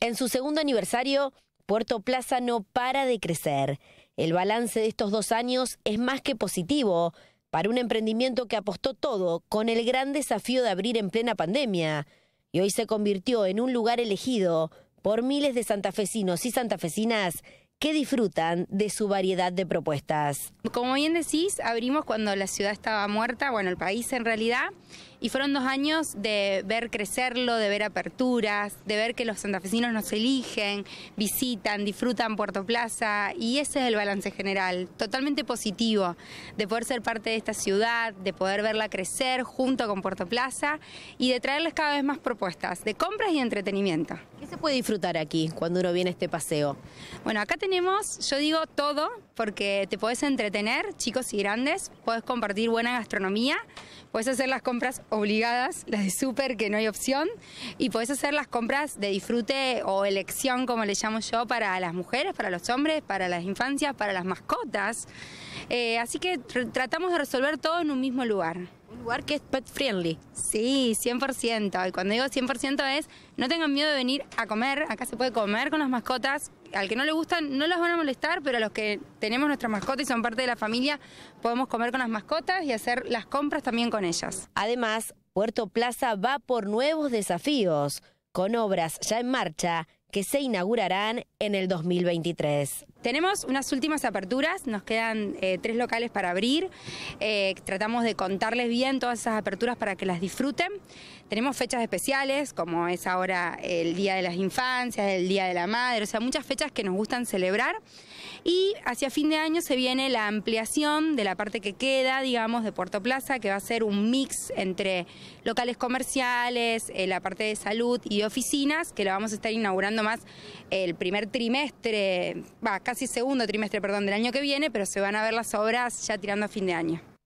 En su segundo aniversario, Puerto Plaza no para de crecer. El balance de estos dos años es más que positivo para un emprendimiento que apostó todo con el gran desafío de abrir en plena pandemia y hoy se convirtió en un lugar elegido por miles de santafesinos y santafesinas que disfrutan de su variedad de propuestas. Como bien decís, abrimos cuando la ciudad estaba muerta, bueno, el país en realidad, y fueron dos años de ver crecerlo, de ver aperturas, de ver que los santafesinos nos eligen, visitan, disfrutan Puerto Plaza y ese es el balance general, totalmente positivo, de poder ser parte de esta ciudad, de poder verla crecer junto con Puerto Plaza y de traerles cada vez más propuestas de compras y entretenimiento. ¿Qué se puede disfrutar aquí cuando uno viene a este paseo? Bueno, acá tenemos, yo digo todo, porque te podés entretener, chicos y grandes, podés compartir buena gastronomía, podés hacer las compras obligadas, las de súper, que no hay opción, y podés hacer las compras de disfrute o elección, como le llamo yo, para las mujeres, para los hombres, para las infancias, para las mascotas. Eh, así que tratamos de resolver todo en un mismo lugar. Un lugar que es pet friendly. Sí, 100%. Y cuando digo 100% es, no tengan miedo de venir a comer. Acá se puede comer con las mascotas. Al que no le gustan, no las van a molestar, pero a los que tenemos nuestras mascotas y son parte de la familia, podemos comer con las mascotas y hacer las compras también con ellas. Además, Puerto Plaza va por nuevos desafíos, con obras ya en marcha que se inaugurarán en el 2023. Tenemos unas últimas aperturas, nos quedan eh, tres locales para abrir, eh, tratamos de contarles bien todas esas aperturas para que las disfruten. Tenemos fechas especiales, como es ahora el Día de las Infancias, el Día de la Madre, o sea, muchas fechas que nos gustan celebrar. Y hacia fin de año se viene la ampliación de la parte que queda, digamos, de Puerto Plaza, que va a ser un mix entre locales comerciales, eh, la parte de salud y oficinas, que lo vamos a estar inaugurando más el primer trimestre, va, casi segundo trimestre, perdón, del año que viene, pero se van a ver las obras ya tirando a fin de año.